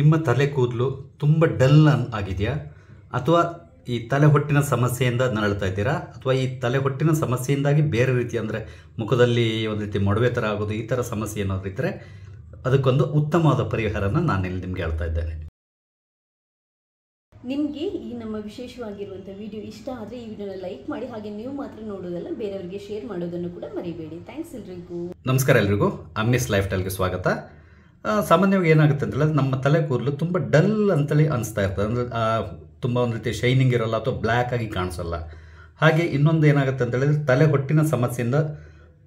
ನಿಮ್ಮ ತಲೆ ಕೂದಲು ತುಂಬ ಡಲ್ ಆಗಿದೆಯಾ ಅಥವಾ ಈ ತಲೆ ಹೊಟ್ಟಿನ ಸಮಸ್ಯೆಯಿಂದ ನರಳ್ತಾ ಇದ್ದೀರಾ ಅಥವಾ ಈ ತಲೆ ಹೊಟ್ಟಿನ ಸಮಸ್ಯೆಯಿಂದಾಗಿ ಬೇರೆ ರೀತಿ ಅಂದರೆ ಮುಖದಲ್ಲಿ ಒಂದು ರೀತಿ ಮೊಡವೆ ಥರ ಆಗೋದು ಈ ಥರ ಸಮಸ್ಯೆ ಏನಾದರೂ ಇದ್ದರೆ ಅದಕ್ಕೊಂದು ಉತ್ತಮವಾದ ಪರಿಹಾರನ ನಾನು ಇಲ್ಲಿ ನಿಮಗೆ ಹೇಳ್ತಾ ಇದ್ದೇನೆ ನಿಮಗೆ ಈ ನಮ್ಮ ವಿಶೇಷವಾಗಿರುವಂಥ ವಿಡಿಯೋ ಇಷ್ಟ ಆದರೆ ಈ ವಿಡಿಯೋನ ಲೈಕ್ ಮಾಡಿ ಹಾಗೆ ನೀವು ಮಾತ್ರ ನೋಡೋದಲ್ಲ ಬೇರೆಯವರಿಗೆ ಶೇರ್ ಮಾಡೋದನ್ನು ಕೂಡ ಮರಿಬೇಡಿ ಥ್ಯಾಂಕ್ಸ್ ಎಲ್ರಿಗೂ ನಮಸ್ಕಾರ ಎಲ್ರಿಗೂ ಅಮ್ಮಿಸ್ ಲೈಫ್ ಸ್ವಾಗತ ಸಾಮಾನ್ಯವಾಗಿ ಏನಾಗುತ್ತೆ ಅಂತೇಳಿ ನಮ್ಮ ತಲೆ ಕೂದಲು ತುಂಬ ಡಲ್ ಅಂತೇಳಿ ಅನಿಸ್ತಾ ಇರ್ತದೆ ಅಂದರೆ ತುಂಬ ಒಂದು ರೀತಿ ಶೈನಿಂಗ್ ಇರೋಲ್ಲ ಅಥವಾ ಬ್ಲ್ಯಾಕ್ ಆಗಿ ಕಾಣಿಸಲ್ಲ ಹಾಗೆ ಇನ್ನೊಂದು ಏನಾಗುತ್ತೆ ಅಂತ ತಲೆ ಹೊಟ್ಟಿನ ಸಮಸ್ಯೆಯಿಂದ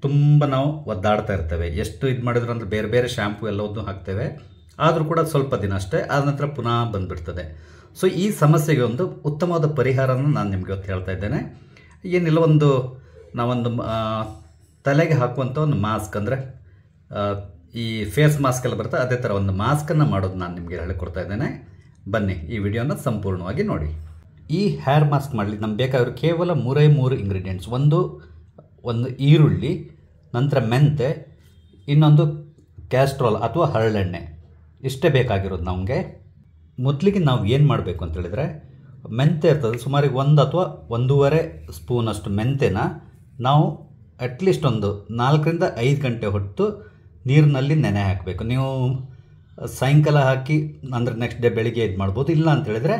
ತುಂಬ ನಾವು ಒದ್ದಾಡ್ತಾ ಇರ್ತೇವೆ ಎಷ್ಟು ಇದು ಮಾಡಿದ್ರು ಅಂದರೆ ಬೇರೆ ಬೇರೆ ಶ್ಯಾಂಪು ಎಲ್ಲವನ್ನು ಹಾಕ್ತೇವೆ ಆದರೂ ಕೂಡ ಸ್ವಲ್ಪ ದಿನ ಅಷ್ಟೇ ಆದ ನಂತರ ಪುನಃ ಬಂದುಬಿಡ್ತದೆ ಸೊ ಈ ಸಮಸ್ಯೆಗೆ ಒಂದು ಉತ್ತಮವಾದ ಪರಿಹಾರನ ನಾನು ನಿಮಗೆ ಇವತ್ತು ಹೇಳ್ತಾ ಇದ್ದೇನೆ ಏನಿಲ್ಲ ಒಂದು ನಾವೊಂದು ತಲೆಗೆ ಹಾಕುವಂಥ ಒಂದು ಮಾಸ್ಕ್ ಅಂದರೆ ಈ ಫೇಸ್ ಮಾಸ್ಕ್ ಎಲ್ಲ ಬರುತ್ತೆ ಅದೇ ಥರ ಒಂದು ಮಾಸ್ಕನ್ನು ಮಾಡೋದು ನಾನು ನಿಮಗೆ ಹೇಳಿಕೊಡ್ತಾ ಇದ್ದೇನೆ ಬನ್ನಿ ಈ ವಿಡಿಯೋನ ಸಂಪೂರ್ಣವಾಗಿ ನೋಡಿ ಈ ಹೇರ್ ಮಾಸ್ಕ್ ಮಾಡಲಿ ನಮ್ಗೆ ಬೇಕಾಗಿರೋ ಕೇವಲ ಮೂರೇ ಮೂರು ಇಂಗ್ರೀಡಿಯೆಂಟ್ಸ್ ಒಂದು ಒಂದು ಈರುಳ್ಳಿ ನಂತರ ಮೆಂತೆ ಇನ್ನೊಂದು ಕ್ಯಾಸ್ಟ್ರಾಲ್ ಅಥವಾ ಹರಳೆಣ್ಣೆ ಇಷ್ಟೇ ಬೇಕಾಗಿರೋದು ನಮಗೆ ಮೊದಲಿಗೆ ನಾವು ಏನು ಮಾಡಬೇಕು ಅಂತೇಳಿದರೆ ಮೆಂತೆ ಇರ್ತದೆ ಸುಮಾರಿಗೆ ಒಂದು ಅಥವಾ ಒಂದೂವರೆ ಸ್ಪೂನಷ್ಟು ಮೆಂತೆನ ನಾವು ಅಟ್ಲೀಸ್ಟ್ ಒಂದು ನಾಲ್ಕರಿಂದ ಐದು ಗಂಟೆ ಹೊತ್ತು ನೀರಿನಲ್ಲಿ ನೆನೆ ಹಾಕಬೇಕು ನೀವು ಸಾಯಂಕಾಲ ಹಾಕಿ ಅಂದರೆ ನೆಕ್ಸ್ಟ್ ಡೇ ಬೆಳಿಗ್ಗೆ ಇದು ಮಾಡ್ಬೋದು ಇಲ್ಲ ಅಂತ ಹೇಳಿದರೆ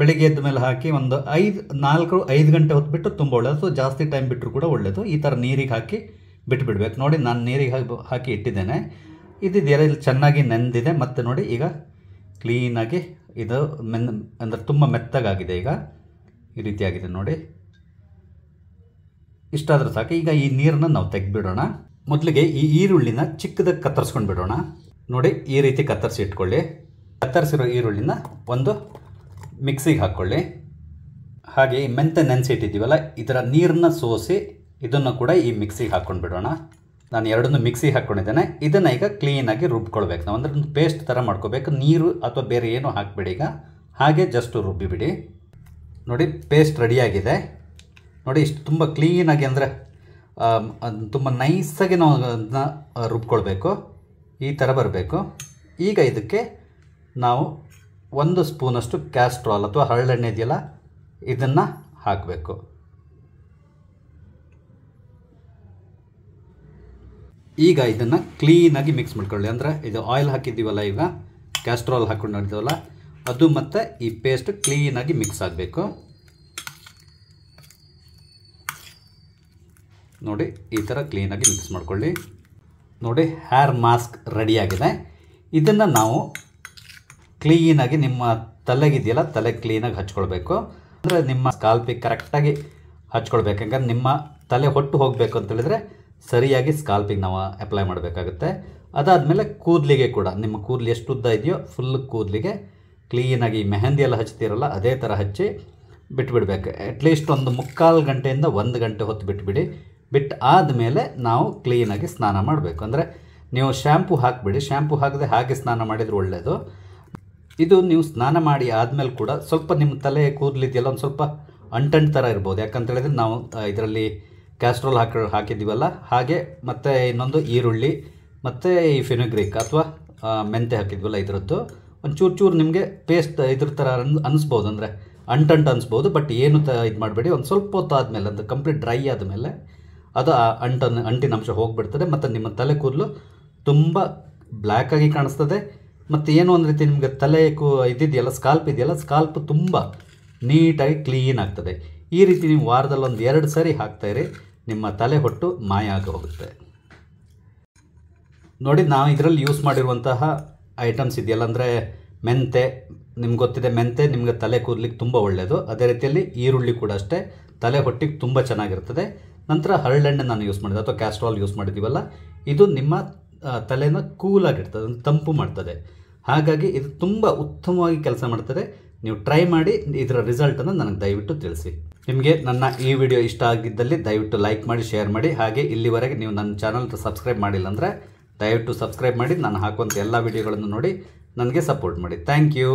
ಬೆಳಿಗ್ಗೆ ಎದ್ದ ಮೇಲೆ ಹಾಕಿ ಒಂದು ಐದು ನಾಲ್ಕು ಐದು ಗಂಟೆ ಹೊತ್ತು ಬಿಟ್ಟು ತುಂಬ ಒಳ್ಳೆಯದು ಜಾಸ್ತಿ ಟೈಮ್ ಬಿಟ್ಟರು ಕೂಡ ಒಳ್ಳೆಯದು ಈ ಥರ ನೀರಿಗೆ ಹಾಕಿ ಬಿಟ್ಟುಬಿಡ್ಬೇಕು ನೋಡಿ ನಾನು ನೀರಿಗೆ ಹಾಕಿ ಹಾಕಿ ಇಟ್ಟಿದ್ದೇನೆ ಇದು ಇಲ್ಲಿ ಚೆನ್ನಾಗಿ ನೆಂದಿದೆ ಮತ್ತು ನೋಡಿ ಈಗ ಕ್ಲೀನಾಗಿ ಇದು ಮೆನ್ ಅಂದರೆ ತುಂಬ ಮೆತ್ತಗಾಗಿದೆ ಈಗ ಈ ರೀತಿಯಾಗಿದೆ ನೋಡಿ ಇಷ್ಟಾದರೂ ಸಾಕು ಈಗ ಈ ನೀರನ್ನ ನಾವು ತೆಗೆದ್ಬಿಡೋಣ ಮೊದಲಿಗೆ ಈ ಈರುಳ್ಳಿನ ಚಿಕ್ಕದಾಗಿ ಕತ್ತರಿಸ್ಕೊಂಡು ಬಿಡೋಣ ನೋಡಿ ಈ ರೀತಿ ಕತ್ತರಿಸಿ ಇಟ್ಕೊಳ್ಳಿ ಕತ್ತರಿಸಿರೋ ಈರುಳ್ಳಿನ ಒಂದು ಮಿಕ್ಸಿಗೆ ಹಾಕ್ಕೊಳ್ಳಿ ಹಾಗೆ ಈ ಮೆಂತೆ ನೆನೆಸಿಟ್ಟಿದ್ದೀವಲ್ಲ ಇದರ ನೀರನ್ನ ಸೋಸಿ ಇದನ್ನು ಕೂಡ ಈ ಮಿಕ್ಸಿಗೆ ಹಾಕ್ಕೊಂಡು ಬಿಡೋಣ ನಾನು ಎರಡನ್ನೂ ಮಿಕ್ಸಿಗೆ ಹಾಕ್ಕೊಂಡಿದ್ದೇನೆ ಇದನ್ನು ಈಗ ಕ್ಲೀನಾಗಿ ರುಬ್ಕೊಳ್ಬೇಕು ನಾವು ಅಂದರೆ ಒಂದು ಪೇಸ್ಟ್ ಥರ ಮಾಡ್ಕೋಬೇಕು ನೀರು ಅಥವಾ ಬೇರೆ ಏನು ಹಾಕಿಬಿಡಿ ಈಗ ಹಾಗೆ ಜಸ್ಟ್ ರುಬ್ಬಿಬಿಡಿ ನೋಡಿ ಪೇಸ್ಟ್ ರೆಡಿಯಾಗಿದೆ ನೋಡಿ ಇಷ್ಟು ತುಂಬ ಕ್ಲೀನಾಗಿ ಅಂದರೆ ತುಂಬ ನೈಸಾಗಿ ನಾವು ಅದನ್ನ ರುಬ್ಕೊಳ್ಬೇಕು ಈ ಥರ ಬರಬೇಕು ಈಗ ಇದಕ್ಕೆ ನಾವು ಒಂದು ಸ್ಪೂನಷ್ಟು ಕ್ಯಾಸ್ಟ್ರಾಲ್ ಅಥವಾ ಹರಳೆಣ್ಣೆ ಇದೆಯಲ್ಲ ಇದನ್ನು ಹಾಕಬೇಕು ಈಗ ಇದನ್ನು ಕ್ಲೀನಾಗಿ ಮಿಕ್ಸ್ ಮಾಡ್ಕೊಳ್ಳಿ ಅಂದರೆ ಇದು ಆಯಿಲ್ ಹಾಕಿದ್ದೀವಲ್ಲ ಈಗ ಕ್ಯಾಸ್ಟ್ರಾಲ್ ಹಾಕ್ಕೊಂಡು ನೋಡಿದ್ದೀವಲ್ಲ ಅದು ಮತ್ತು ಈ ಪೇಸ್ಟ್ ಕ್ಲೀನಾಗಿ ಮಿಕ್ಸ್ ಆಗಬೇಕು ನೋಡಿ ಈ ಥರ ಕ್ಲೀನಾಗಿ ಮಿಕ್ಸ್ ಮಾಡ್ಕೊಳ್ಳಿ ನೋಡಿ ಹೇರ್ ಮಾಸ್ಕ್ ರೆಡಿಯಾಗಿದೆ ಇದನ್ನು ನಾವು ಕ್ಲೀನಾಗಿ ನಿಮ್ಮ ತಲೆಗಿದೆಯಲ್ಲ ತಲೆ ಕ್ಲೀನಾಗಿ ಹಚ್ಕೊಳ್ಬೇಕು ಅಂದರೆ ನಿಮ್ಮ ಸ್ಕಾಲ್ಪಿಗೆ ಕರೆಕ್ಟಾಗಿ ಹಚ್ಕೊಳ್ಬೇಕು ಯಾಕಂದ್ರೆ ನಿಮ್ಮ ತಲೆ ಹೊಟ್ಟು ಹೋಗಬೇಕು ಅಂತೇಳಿದರೆ ಸರಿಯಾಗಿ ಸ್ಕಾಲ್ಪಿಗೆ ನಾವು ಅಪ್ಲೈ ಮಾಡಬೇಕಾಗುತ್ತೆ ಅದಾದಮೇಲೆ ಕೂದಲಿಗೆ ಕೂಡ ನಿಮ್ಮ ಕೂದಲು ಎಷ್ಟು ಉದ್ದ ಇದೆಯೋ ಫುಲ್ ಕೂದಲಿಗೆ ಕ್ಲೀನಾಗಿ ಮೆಹಂದಿ ಎಲ್ಲ ಹಚ್ತಿರಲ್ಲ ಅದೇ ಥರ ಹಚ್ಚಿ ಬಿಟ್ಬಿಡ್ಬೇಕು ಅಟ್ಲೀಸ್ಟ್ ಒಂದು ಮುಕ್ಕಾಲು ಗಂಟೆಯಿಂದ ಒಂದು ಗಂಟೆ ಹೊತ್ತು ಬಿಟ್ಬಿಡಿ ಬಿಟ್ಟು ಆದಮೇಲೆ ನಾವು ಕ್ಲೀನಾಗಿ ಸ್ನಾನ ಮಾಡಬೇಕು ಅಂದರೆ ನೀವು ಶ್ಯಾಂಪು ಹಾಕಿಬಿಡಿ ಶ್ಯಾಂಪು ಹಾಕದೆ ಹಾಗೆ ಸ್ನಾನ ಮಾಡಿದರೆ ಒಳ್ಳೆಯದು ಇದು ನೀವು ಸ್ನಾನ ಮಾಡಿ ಆದಮೇಲೆ ಕೂಡ ಸ್ವಲ್ಪ ನಿಮ್ಮ ತಲೆ ಕೂದಲಿದೆಯಲ್ಲ ಒಂದು ಸ್ವಲ್ಪ ಅಂಟಂಟ್ ಥರ ಇರ್ಬೋದು ಯಾಕಂತೇಳಿದ್ರೆ ನಾವು ಇದರಲ್ಲಿ ಕ್ಯಾಸ್ಟ್ರೋಲ್ ಹಾಕ ಹಾಕಿದ್ದೀವಲ್ಲ ಹಾಗೆ ಮತ್ತು ಇನ್ನೊಂದು ಈರುಳ್ಳಿ ಮತ್ತು ಈ ಫಿನೋಗ್ರಿಕ್ ಅಥವಾ ಮೆಂತೆ ಹಾಕಿದ್ವಲ್ಲ ಇದರದ್ದು ಒಂದು ಚೂರು ಚೂರು ನಿಮಗೆ ಪೇಸ್ಟ್ ಇದ್ರ ಥರ ಅನ್ ಅನಿಸ್ಬೋದು ಅಂದರೆ ಅಂಟಂಟು ಅನಿಸ್ಬೋದು ಬಟ್ ಏನು ತ ಇದು ಮಾಡಬೇಡಿ ಒಂದು ಸ್ವಲ್ಪ ಹೊತ್ತು ಆದಮೇಲೆ ಅದು ಕಂಪ್ಲೀಟ್ ಡ್ರೈ ಆದಮೇಲೆ ಅದು ಆ ಅಂಟನ್ನು ಅಂಟಿನ ಅಂಶ ಹೋಗಿಬಿಡ್ತದೆ ಮತ್ತು ನಿಮ್ಮ ತಲೆ ಕೂದಲು ತುಂಬ ಬ್ಲ್ಯಾಕಾಗಿ ಆಗಿ ಕಾಣಿಸ್ತದೆ ಮತ್ತು ಏನು ಒಂದು ರೀತಿ ನಿಮಗೆ ತಲೆ ಕೂ ಇದ್ದಿದೆಯಲ್ಲ ಸ್ಕಾಲ್ಪ್ ಇದೆಯಲ್ಲ ಸ್ಕಾಲ್ಪ್ ತುಂಬ ನೀಟಾಗಿ ಕ್ಲೀನ್ ಆಗ್ತದೆ ಈ ರೀತಿ ನೀವು ವಾರದಲ್ಲಿ ಒಂದು ಎರಡು ಸರಿ ಹಾಕ್ತಾಯಿರಿ ನಿಮ್ಮ ತಲೆ ಹೊಟ್ಟು ಮಾಯ ಆಗೋಗುತ್ತೆ ಹೋಗುತ್ತೆ ನೋಡಿ ನಾವು ಇದರಲ್ಲಿ ಯೂಸ್ ಮಾಡಿರುವಂತಹ ಐಟಮ್ಸ್ ಇದೆಯಲ್ಲ ಅಂದರೆ ಮೆಂತೆ ನಿಮ್ಗೆ ಗೊತ್ತಿದೆ ಮೆಂತೆ ನಿಮಗೆ ತಲೆ ಕೂದಲಿಕ್ಕೆ ತುಂಬ ಒಳ್ಳೆಯದು ಅದೇ ರೀತಿಯಲ್ಲಿ ಈರುಳ್ಳಿ ಕೂಡ ಅಷ್ಟೇ ತಲೆ ಹೊಟ್ಟಿಗೆ ತುಂಬ ಚೆನ್ನಾಗಿರ್ತದೆ ನಂತರ ಹರಳೆಣ್ಣೆ ನಾನು ಯೂಸ್ ಮಾಡಿದೆ ಅಥವಾ ಕ್ಯಾಸ್ಟ್ರಾಲ್ ಯೂಸ್ ಮಾಡಿದ್ದೀವಲ್ಲ ಇದು ನಿಮ್ಮ ತಲೆನ ಕೂಲಾಗಿಡ್ತದೆ ತಂಪು ಮಾಡ್ತದೆ ಹಾಗಾಗಿ ಇದು ತುಂಬ ಉತ್ತಮವಾಗಿ ಕೆಲಸ ಮಾಡ್ತದೆ ನೀವು ಟ್ರೈ ಮಾಡಿ ಇದರ ರಿಸಲ್ಟನ್ನು ನನಗೆ ದಯವಿಟ್ಟು ತಿಳಿಸಿ ನಿಮಗೆ ನನ್ನ ಈ ವಿಡಿಯೋ ಇಷ್ಟ ಆಗಿದ್ದಲ್ಲಿ ದಯವಿಟ್ಟು ಲೈಕ್ ಮಾಡಿ ಶೇರ್ ಮಾಡಿ ಹಾಗೆ ಇಲ್ಲಿವರೆಗೆ ನೀವು ನನ್ನ ಚಾನಲ್ ಸಬ್ಸ್ಕ್ರೈಬ್ ಮಾಡಿಲ್ಲ ಅಂದರೆ ದಯವಿಟ್ಟು ಸಬ್ಸ್ಕ್ರೈಬ್ ಮಾಡಿ ನಾನು ಹಾಕುವಂಥ ಎಲ್ಲ ವಿಡಿಯೋಗಳನ್ನು ನೋಡಿ ನನಗೆ ಸಪೋರ್ಟ್ ಮಾಡಿ ಥ್ಯಾಂಕ್ ಯು